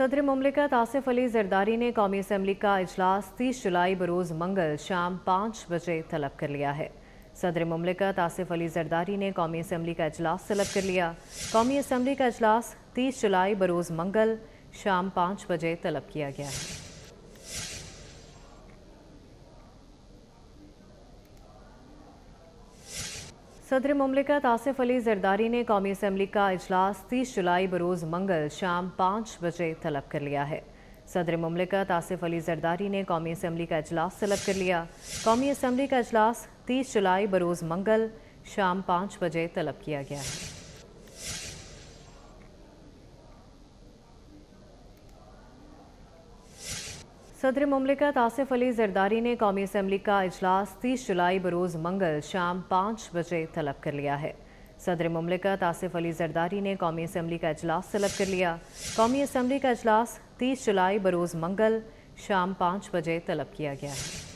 सदर ममलिकत आसिफ अली जरदारी ने कौमी असम्बली का अजलास तीस जुलाई बरोज़ मंगल शाम पाँच बजे तलब कर लिया है सदर ममलिकत आसिफ अली जरदारी ने कौमी असम्बली का अजलास तलब कर लिया कौमी असम्बली का अजलास तीस जुलाई बरोज़ मंगल शाम पाँच बजे तलब किया गया है सदर ममलिकत आसिफ अली जरदारी ने कौमी असम्बली का अजलास 30 जुलाई बरोज़ मंगल शाम पाँच बजे तलब कर लिया है सदर ममलिकत आसिफ अली जरदारी ने कौमी असम्बली का अजलास तलब कर लिया कौमी असम्बली का अजलास 30 जुलाई बरोज़ मंगल शाम पाँच बजे तलब किया गया है सदर ममलिकत आसिफ अली जरदारी ने कौमी असम्बली का अजलास तीस जुलाई बरोज़ मंगल शाम पाँच बजे तलब कर लिया है सदर ममलिकत आसिफ अली जरदारी ने कौमी असम्बली का अजलास तलब कर लिया कौमी असम्बली का अजलास तीस जुलाई बरोज़ मंगल शाम पाँच बजे तलब किया गया है